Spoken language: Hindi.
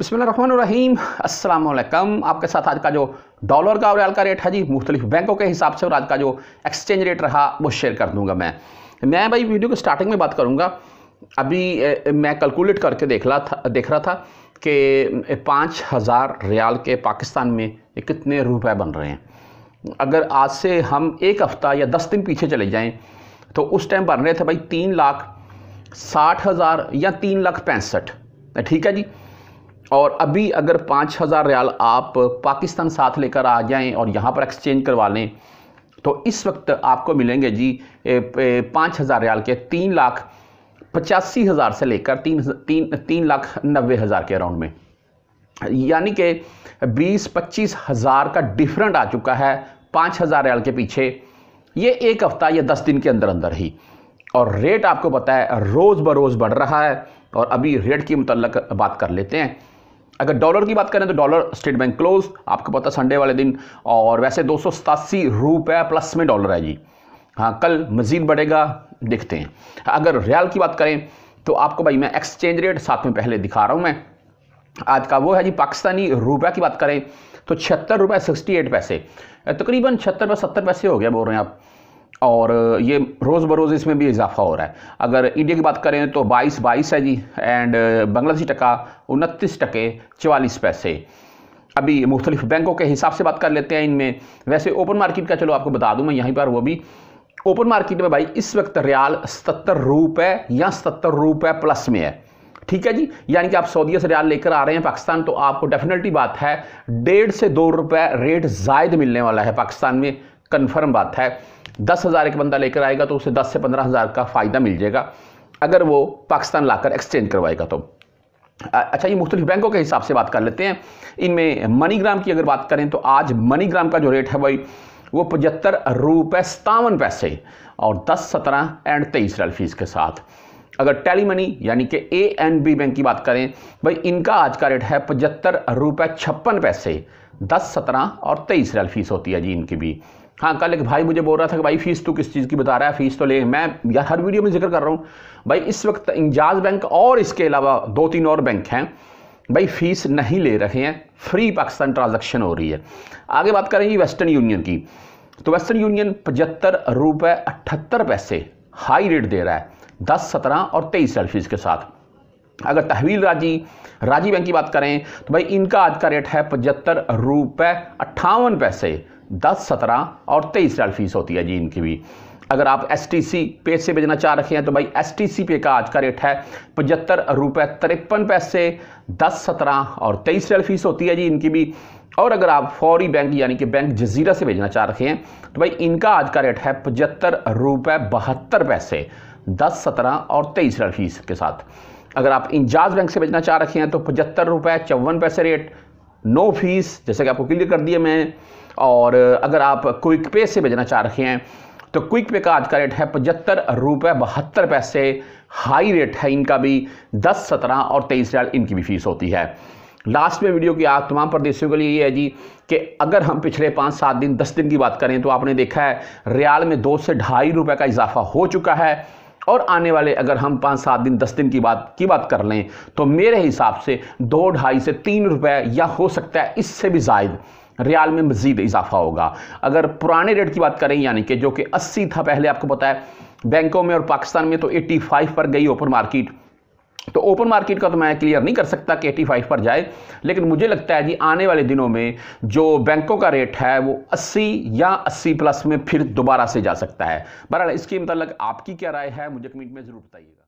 बसमीम अल्लाम आपके साथ आज का जो डॉलर का और रियाल का रेट है जी मुख्तलिफ बैंकों के हिसाब से और आज का जो एक्सचेंज रेट रहा वो शेयर कर दूंगा मैं मैं भाई वीडियो के स्टार्टिंग में बात करूँगा अभी मैं कैलकुलेट करके देख रहा था देख रहा था कि पाँच हज़ार रियाल के पाकिस्तान में कितने रुपए बन रहे हैं अगर आज से हम एक हफ़्ता या दस दिन पीछे चले जाएँ तो उस टाइम बन रहे थे भाई तीन लाख साठ हज़ार या तीन लाख पैंसठ ठीक है जी और अभी अगर पाँच हज़ार रियाल आप पाकिस्तान साथ लेकर आ जाएं और यहाँ पर एक्सचेंज करवा लें तो इस वक्त आपको मिलेंगे जी पाँच हज़ार रियाल के तीन लाख पचासी हज़ार से लेकर तीन तीन तीन लाख नब्बे हज़ार के अराउंड में यानी कि बीस पच्चीस हज़ार का डिफरेंट आ चुका है पाँच हज़ार रियाल के पीछे ये एक हफ़्ता या दस दिन के अंदर अंदर ही और रेट आपको पता है रोज़ बरोज़ बढ़ रहा है और अभी रेट की मतलब बात कर लेते हैं अगर डॉलर की बात करें तो डॉलर स्टेट बैंक क्लोज आपको पता संडे वाले दिन और वैसे दो सौ रुपये प्लस में डॉलर है जी हाँ कल मज़ीद बढ़ेगा देखते हैं अगर रियाल की बात करें तो आपको भाई मैं एक्सचेंज रेट साथ में पहले दिखा रहा हूँ मैं आज का वो है जी पाकिस्तानी रुपये की बात करें तो छिहत्तर रुपये सिक्सटी एट पैसे तकरीबन छिहत्तर रुपये सत्तर पैसे हो गया बोल रहे हैं आप और ये रोज़ बरोज़ इसमें भी इजाफा हो रहा है अगर इंडिया की बात करें तो 22 22 है जी एंड बांग्लादेशी uh, टका उनतीस टके चवालीस पैसे अभी मुख्तलिफ बैंकों के हिसाब से बात कर लेते हैं इनमें वैसे ओपन मार्केट का चलो आपको बता दूं मैं यहीं पर वो भी ओपन मार्केट में भाई इस वक्त रियाल सतर रुपए या सत्तर रुपए प्लस में है ठीक है जी यानी कि आप सऊदी से रियाल लेकर आ रहे हैं पाकिस्तान तो आपको डेफिनेटली बात है डेढ़ से दो रुपए रेट जायद मिलने वाला है पाकिस्तान में कन्फर्म बात है दस हज़ार एक बंदा लेकर आएगा तो उसे दस से पंद्रह हज़ार का फ़ायदा मिल जाएगा अगर वो पाकिस्तान लाकर एक्सचेंज करवाएगा तो अच्छा ये मुख्तलिफ बैंकों के हिसाब से बात कर लेते हैं इनमें मनीग्राम की अगर बात करें तो आज मनीग्राम का जो रेट है भाई वो पचहत्तर रुपये सतावन पैसे और दस सत्रह एंड तेईस रैल फीस के साथ अगर टेली मनी यानी कि ए एन बी बैंक की बात करें भाई इनका आज का रेट है पचहत्तर रुपये छप्पन पैसे दस सत्रह और तेईस रैल फीस होती है जी इनकी भी हाँ कल एक भाई मुझे बोल रहा था कि भाई फीस तो किस चीज़ की बता रहा है फीस तो ले मैं यार हर वीडियो में जिक्र कर रहा हूँ भाई इस वक्त इंजाज बैंक और इसके अलावा दो तीन और बैंक हैं भाई फीस नहीं ले रहे हैं फ्री पाकिस्तान ट्रांजेक्शन हो रही है आगे बात करेंगे वेस्टर्न यूनियन की तो वेस्टर्न यूनियन पचहत्तर रुपये अठहत्तर पैसे हाई रेट दे रहा है दस सत्रह और तेईस साल फीस के साथ अगर तहवील राजी राजी बैंक की बात करें तो भाई इनका आज का रेट है पचहत्तर रुपये अट्ठावन पैसे दस सत्रह और तेईस रियाल फीस होती है जी इनकी भी अगर आप एस टी सी पे से भेजना चाह रखे हैं तो भाई एस टी सी पे का आज का रेट है पचहत्तर रुपये तिरपन पैसे दस सत्रह और तेईस रियल फीस होती है जी इनकी भी और अगर आप फौरी बैंक यानी कि बैंक जजीरा से भेजना चाह रखे हैं तो भाई इनका आज का रेट है पचहत्तर रुपये बहत्तर पैसे दस सत्रह और तेईस रियल फीस के साथ अगर आप इंजाज बैंक से भेजना चाह रखे हैं तो पचहत्तर रुपये चौवन पैसे रेट नो फीस जैसा कि आपको क्लियर कर दिया मैं और अगर आप क्विक पे से भेजना चाह रहे हैं तो क्विक पे का आज का रेट है पचहत्तर रुपये बहत्तर पैसे हाई रेट है इनका भी दस सत्रह और तेईस रियाल इनकी भी फीस होती है लास्ट में वीडियो की आप तमाम प्रदेशों के लिए ये है जी कि अगर हम पिछले पाँच सात दिन दस दिन की बात करें तो आपने देखा है रियाल में दो से ढाई रुपये का इजाफा हो चुका है और आने वाले अगर हम पाँच सात दिन दस दिन की बात की बात कर लें तो मेरे हिसाब से दो ढाई से तीन रुपये या हो सकता है इससे भी जायद रियाल में मजीद इजाफा होगा अगर पुराने रेट की बात करें यानी कि जो कि अस्सी था पहले आपको पता है बैंकों में और पाकिस्तान में तो एट्टी फाइव पर गई ओपन मार्केट तो ओपन मार्केट का तो मैं क्लियर नहीं कर सकता कि 85 फाइव पर जाए लेकिन मुझे लगता है जी आने वाले दिनों में जो बैंकों का रेट है वो अस्सी या अस्सी प्लस में फिर दोबारा से जा सकता है बहरहाल इसके मतलब आपकी क्या राय है मुझे कमेंट में ज़रूर बताइएगा